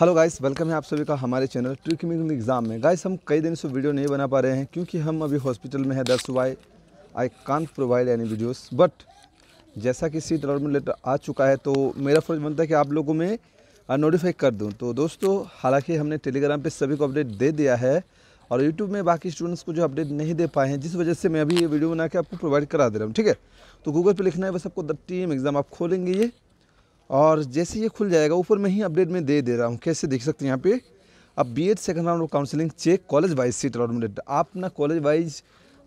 hello guys welcome है आप सभी का हमारे चैनल ट्रिकमिंग एग्ज़ाम में गाइस हम कई दिन से वीडियो नहीं बना पा रहे हैं क्योंकि हम अभी हॉस्पिटल में है दस why I can provide any videos but जैसा कि सीट अलॉटमेंट लेटर आ चुका है तो मेरा फर्ज बनता है कि आप लोगों में नोटिफाई कर दूँ तो दोस्तों हालाँकि हमने टेलीग्राम पर सभी को अपडेट दे दिया है और यूट्यूब में बाकी स्टूडेंट्स को जो अपडेट नहीं दे पाए हैं जिस वजह से मैं अभी ये वीडियो बना के आपको प्रोवाइड करा दे रहा हूँ ठीक है तो गूगल पर लिखना है बस आपको द टीम एग्ज़ाम आप खोलेंगे ये और जैसे ये खुल जाएगा ऊपर में ही अपडेट में दे दे रहा हूँ कैसे देख सकते हैं यहाँ पे अब B Ed second round of counselling check college wise seat allotment आप ना कॉलेज वाइज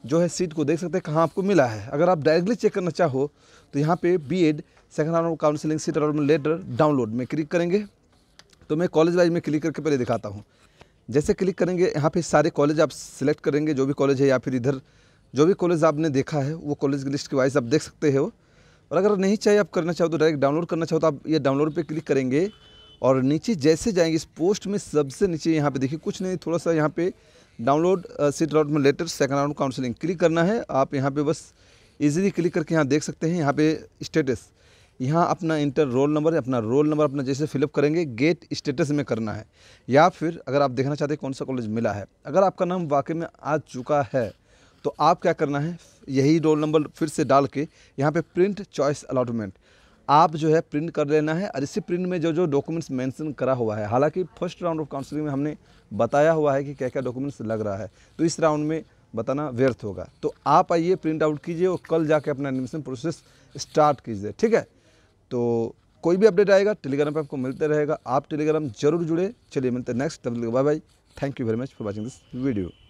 जो है सीट को देख सकते हैं कहाँ आपको मिला है अगर आप डायरेक्टली चेक करना चाहो तो यहाँ पे B Ed second round of counselling seat allotment letter download में क्लिक करेंगे तो मैं कॉलेज वाइज में क्लिक करके पहले दिखाता हूँ जैसे क्लिक करेंगे यहाँ पे सारे कॉलेज आप सिलेक्ट करेंगे जो भी कॉलेज है या फिर इधर जो भी कॉलेज आपने देखा है वो कॉलेज की लिस्ट के वाइज आप देख सकते हो और अगर नहीं चाहिए आप करना चाहो तो डायरेक्ट डाउनलोड करना चाहो तो आप ये डाउनलोड पे क्लिक करेंगे और नीचे जैसे जाएंगे इस पोस्ट में सबसे नीचे यहाँ पे देखिए कुछ नहीं थोड़ा सा यहाँ पे डाउनलोड सीट राउंड में letter second round counselling click करना है आप यहाँ पे बस इजीली क्लिक करके यहाँ देख सकते हैं यहाँ पे स्टेटस यहाँ अपना इंटर रोल नंबर अपना रोल नंबर अपना जैसे फिलअप करेंगे गेट स्टेटस में करना है या फिर अगर आप देखना चाहते हैं कौन सा कॉलेज मिला है अगर आपका नाम वाकई में आ चुका है तो आप क्या करना है यही रोल नंबर फिर से डाल के यहाँ पे प्रिंट चॉइस अलाटमेंट आप जो है प्रिंट कर लेना है और इसी प्रिंट में जो जो डॉक्यूमेंट्स मेंशन करा हुआ है हालांकि फर्स्ट राउंड ऑफ काउंसलिंग में हमने बताया हुआ है कि क्या क्या डॉक्यूमेंट्स लग रहा है तो इस राउंड में बताना व्यर्थ होगा तो आप आइए प्रिंट आउट कीजिए और कल जाके अपना एडमिशन प्रोसेस स्टार्ट कीजिए ठीक है तो कोई भी अपडेट आएगा टेलीग्राम पर आपको मिलते रहेगा आप टेलीग्राम जरूर जुड़े चलिए मिलते नेक्स्ट तब bye bye thank you very much for watching this video